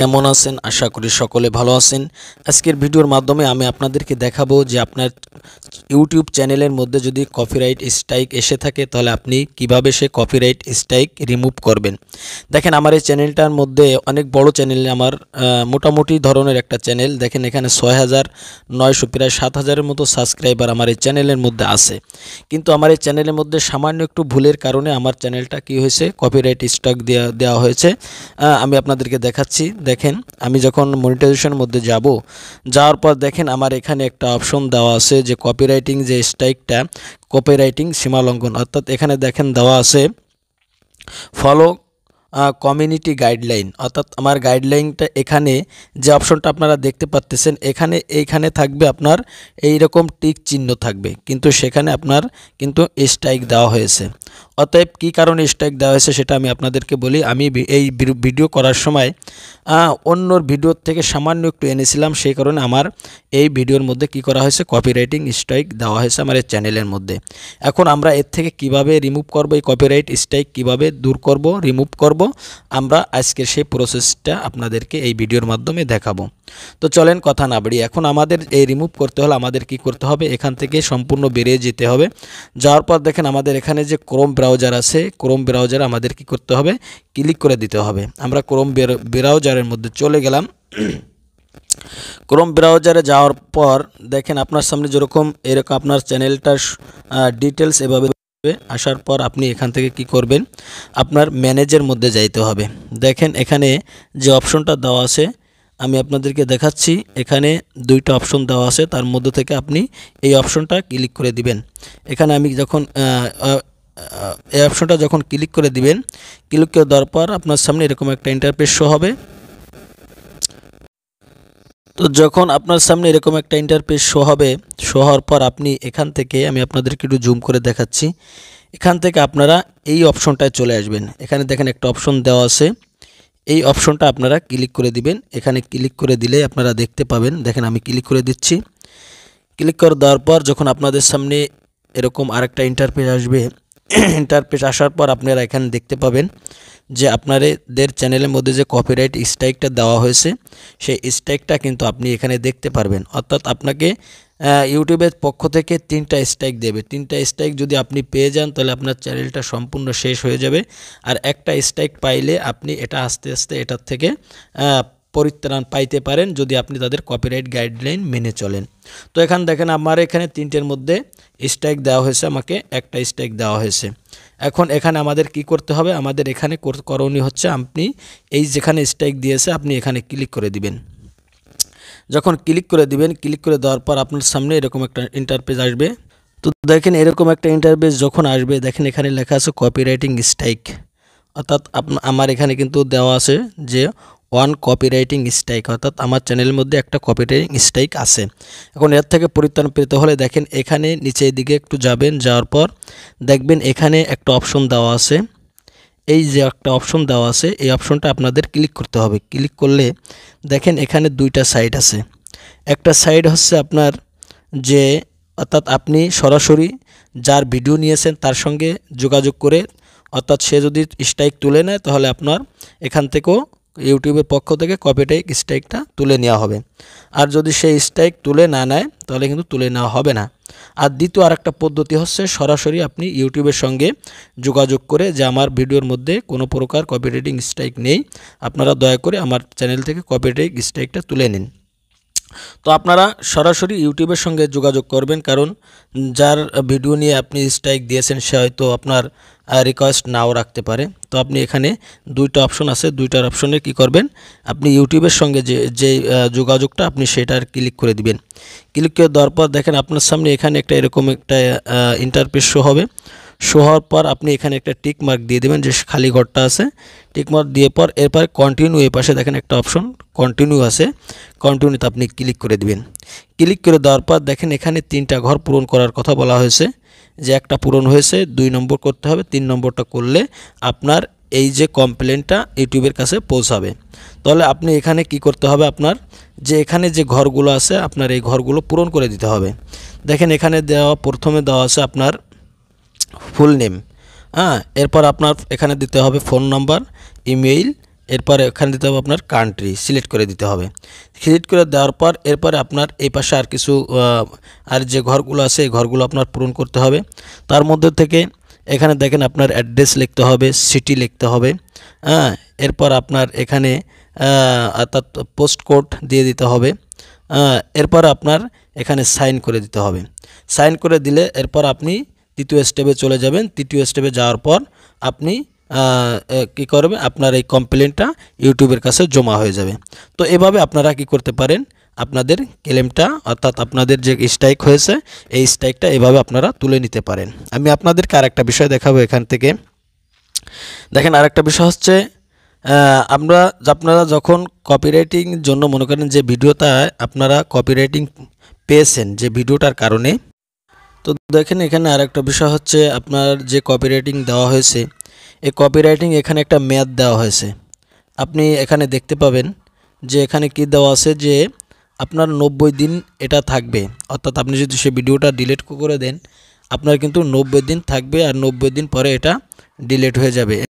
কেমন আছেন আশা করি সকলে ভালো আছেন আজকের ভিডিওর মাধ্যমে আমি আপনাদেরকে দেখাবো যে আপনার ইউটিউব চ্যানেলের মধ্যে যদি কপিরাইট স্ট্রাইক এসে থাকে তাহলে আপনি কিভাবে সে কপিরাইট স্ট্রাইক রিমুভ করবেন দেখেন আমার এই চ্যানেলটার মধ্যে অনেক বড় চ্যানেল আমার মোটামুটি ধরনের একটা চ্যানেল দেখেন এখানে ছয় হাজার নয়শো প্রায় সাত হাজারের মতো সাবস্ক্রাইবার আমার এই চ্যানেলের মধ্যে আছে কিন্তু আমার এই চ্যানেলের মধ্যে সামান্য একটু ভুলের কারণে আমার চ্যানেলটা কি হয়েছে কপিরাইট স্ট্রাইক দেওয়া দেওয়া হয়েছে আমি আপনাদেরকে দেখাচ্ছি দেখেন আমি যখন মনিটাইজেশনের মধ্যে যাব যাওয়ার পর দেখেন আমার এখানে একটা অপশন দেওয়া আছে যে কপিরাইটিং যে স্ট্রাইকটা কপিরাইটিং সীমালঙ্ঘন অর্থাৎ এখানে দেখেন দেওয়া আছে ফলো কমিউনিটি গাইডলাইন অর্থাৎ আমার গাইডলাইনটা এখানে যে অপশনটা আপনারা দেখতে পাচ্তেছেন এখানে এইখানে থাকবে আপনার এইরকম টিক চিহ্ন থাকবে কিন্তু সেখানে আপনার কিন্তু স্ট্রাইক দেওয়া হয়েছে অতএব কি কারণে স্ট্রাইক দেওয়া হয়েছে সেটা আমি আপনাদেরকে বলি আমি এই ভিডিও করার সময় অন্যর ভিডিওর থেকে সামান্য একটু এনেছিলাম সেই কারণে আমার এই ভিডিওর মধ্যে কি করা হয়েছে কপিরাইটিং স্ট্রাইক দেওয়া হয়েছে আমার এই চ্যানেলের মধ্যে এখন আমরা এর থেকে কিভাবে রিমুভ করব এই কপিরাইট স্ট্রাইক কিভাবে দূর করব রিমুভ করব আমরা আজকে সেই প্রসেসটা আপনাদেরকে এই ভিডিওর মাধ্যমে দেখাবো তো চলেন কথা না বাড়ি এখন আমাদের এই রিমুভ করতে হলে আমাদের কি করতে হবে এখান থেকে সম্পূর্ণ বেরিয়ে যেতে হবে যাওয়ার পর দেখেন আমাদের এখানে যে ক্রোম ব্রাউজ ব্রাউজার আছে ক্রোম ব্রাউজার আমাদের কি করতে হবে ক্লিক করে দিতে হবে আমরা ক্রোম ব্রাউজারের মধ্যে চলে গেলাম ক্রোম ব্রাউজারে যাওয়ার পর দেখেন আপনার সামনে যেরকম এরকম আপনার চ্যানেলটা ডিটেলস এভাবে আসার পর আপনি এখান থেকে কি করবেন আপনার ম্যানেজের মধ্যে যাইতে হবে দেখেন এখানে যে অপশনটা দেওয়া আছে আমি আপনাদেরকে দেখাচ্ছি এখানে দুইটা অপশন দেওয়া আছে তার মধ্যে থেকে আপনি এই অপশনটা ক্লিক করে দিবেন এখানে আমি যখন এই অপশনটা যখন ক্লিক করে দিবেন ক্লিক করে দেওয়ার পর আপনার সামনে এরকম একটা ইন্টারফেস শো হবে তো যখন আপনার সামনে এরকম একটা ইন্টারফেস শো হবে শো হওয়ার পর আপনি এখান থেকে আমি আপনাদেরকে একটু জুম করে দেখাচ্ছি এখান থেকে আপনারা এই অপশনটায় চলে আসবেন এখানে দেখেন একটা অপশন দেওয়া আছে এই অপশনটা আপনারা ক্লিক করে দিবেন এখানে ক্লিক করে দিলে আপনারা দেখতে পাবেন দেখেন আমি ক্লিক করে দিচ্ছি ক্লিক করে দেওয়ার পর যখন আপনাদের সামনে এরকম আরেকটা ইন্টারফেস আসবে ইন্টারপেজ আসার পর আপনারা এখানে দেখতে পাবেন যে আপনাদের চ্যানেলের মধ্যে যে কপিরাইট স্ট্রাইকটা দেওয়া হয়েছে সেই স্ট্রাইকটা কিন্তু আপনি এখানে দেখতে পারবেন অর্থাৎ আপনাকে ইউটিউবের পক্ষ থেকে তিনটা স্ট্রাইক দেবে তিনটা স্ট্রাইক যদি আপনি পেয়ে যান তাহলে আপনার চ্যানেলটা সম্পূর্ণ শেষ হয়ে যাবে আর একটা স্ট্রাইক পাইলে আপনি এটা আস্তে আস্তে এটার থেকে পরিত্রাণ পাইতে পারেন যদি আপনি তাদের কপিরাইট গাইডলাইন মেনে চলেন তো এখানে দেখেন আমার এখানে তিনটের মধ্যে স্ট্রাইক দেওয়া হয়েছে আমাকে একটা স্ট্রাইক দেওয়া হয়েছে এখন এখানে আমাদের কি করতে হবে আমাদের এখানে করণীয় হচ্ছে আপনি এই যেখানে স্ট্রাইক দিয়েছে আপনি এখানে ক্লিক করে দিবেন যখন ক্লিক করে দিবেন ক্লিক করে দেওয়ার পর আপনার সামনে এরকম একটা ইন্টারপেজ আসবে তো দেখেন এরকম একটা ইন্টারপেজ যখন আসবে দেখেন এখানে লেখা আছে কপিরাইটিং স্ট্রাইক অর্থাৎ আমার এখানে কিন্তু দেওয়া আছে যে ওয়ান কপিরাইটিং স্ট্রাইক অর্থাৎ আমার চ্যানেলের মধ্যে একটা কপিরাইটিং স্ট্রাইক আছে এখন এর থেকে পরিত্রাণ পেতে হলে দেখেন এখানে নিচের দিকে একটু যাবেন যাওয়ার পর দেখবেন এখানে একটা অপশন দেওয়া আছে এই যে একটা অপশন দেওয়া আছে এই অপশনটা আপনাদের ক্লিক করতে হবে ক্লিক করলে দেখেন এখানে দুইটা সাইড আছে একটা সাইড হচ্ছে আপনার যে অর্থাৎ আপনি সরাসরি যার ভিডিও নিয়েছেন তার সঙ্গে যোগাযোগ করে অর্থাৎ সে যদি স্ট্রাইক তুলে নেয় তাহলে আপনার এখান থেকেও ইউটিউবের পক্ষ থেকে কপিটাই স্ট্রাইকটা তুলে নেওয়া হবে আর যদি সেই স্ট্রাইক তুলে না নেয় তাহলে কিন্তু তুলে নেওয়া হবে না আর দ্বিতীয় আর একটা পদ্ধতি হচ্ছে সরাসরি আপনি ইউটিউবের সঙ্গে যোগাযোগ করে যে আমার ভিডিওর মধ্যে কোনো প্রকার কপিরাইটিং স্ট্রাইক নেই আপনারা দয়া করে আমার চ্যানেল থেকে কপিরাইটিং স্ট্রাইকটা তুলে নিন তো আপনারা সরাসরি ইউটিউবের সঙ্গে যোগাযোগ করবেন কারণ যার ভিডিও নিয়ে আপনি স্ট্রাইক দিয়েছেন সে হয়তো আপনার রিকোয়েস্ট নাও রাখতে পারে তো আপনি এখানে দুইটা অপশন আছে দুইটার অপশনে কি করবেন আপনি ইউটিউবের সঙ্গে যে যে যোগাযোগটা আপনি সেটার ক্লিক করে দিবেন ক্লিক করে দেওয়ার পর দেখেন আপনার সামনে এখানে একটা এরকম একটা ইন্টারপেস শো হবে শো হওয়ার পর আপনি এখানে একটা টিক মার্ক দিয়ে দেবেন যে খালি ঘরটা আছে টিক মার্ক দিয়ে পর এরপর কন্টিনিউ এ পাশে দেখেন একটা অপশন কন্টিনিউ আছে কন্টিনিউতে আপনি ক্লিক করে দিবেন ক্লিক করে দেওয়ার পর দেখেন এখানে তিনটা ঘর পূরণ করার কথা বলা হয়েছে যে একটা পূরণ হয়েছে দুই নম্বর করতে হবে তিন নম্বরটা করলে আপনার এই যে কমপ্লেনটা ইউটিউবের কাছে পৌঁছাবে তাহলে আপনি এখানে কি করতে হবে আপনার যে এখানে যে ঘরগুলো আছে আপনার এই ঘরগুলো পূরণ করে দিতে হবে দেখেন এখানে দেওয়া প্রথমে দেওয়া আছে আপনার ফুল নেম হ্যাঁ এরপর আপনার এখানে দিতে হবে ফোন নাম্বার ইমেইল এরপর এখানে দিতে হবে আপনার কান্ট্রি সিলেক্ট করে দিতে হবে সিলেক্ট করে দেওয়ার পর এরপর আপনার এই পাশে আর কিছু আর যে ঘরগুলো আছে এই ঘরগুলো আপনার পূরণ করতে হবে তার মধ্যে থেকে এখানে দেখেন আপনার অ্যাড্রেস লিখতে হবে সিটি লিখতে হবে হ্যাঁ এরপর আপনার এখানে অর্থাৎ পোস্ট কোড দিয়ে দিতে হবে এরপর আপনার এখানে সাইন করে দিতে হবে সাইন করে দিলে এরপর আপনি তৃতীয় স্টেপে চলে যাবেন তৃতীয় স্টেপে যাওয়ার পর আপনি কি করবে আপনার এই কমপ্লেনটা ইউটিউবের কাছে জমা হয়ে যাবে তো এভাবে আপনারা কি করতে পারেন আপনাদের ক্লেমটা অর্থাৎ আপনাদের যে স্ট্রাইক হয়েছে এই স্ট্রাইকটা এভাবে আপনারা তুলে নিতে পারেন আমি আপনাদেরকে আরেকটা বিষয় দেখাবো এখান থেকে দেখেন আরেকটা বিষয় হচ্ছে আমরা আপনারা যখন কপিরাইটিং জন্য মনে করেন যে ভিডিওটা আপনারা কপিরাইটিং পেয়েছেন যে ভিডিওটার কারণে তো দেখেন এখানে আর একটা বিষয় হচ্ছে আপনার যে কপিরাইটিং দেওয়া হয়েছে এই কপিরাইটিং এখানে একটা মেয়াদ দেওয়া হয়েছে আপনি এখানে দেখতে পাবেন যে এখানে কি দেওয়া আছে যে আপনার নব্বই দিন এটা থাকবে অর্থাৎ আপনি যদি সে ভিডিওটা ডিলেট করে দেন আপনার কিন্তু নব্বই দিন থাকবে আর নব্বই দিন পরে এটা ডিলেট হয়ে যাবে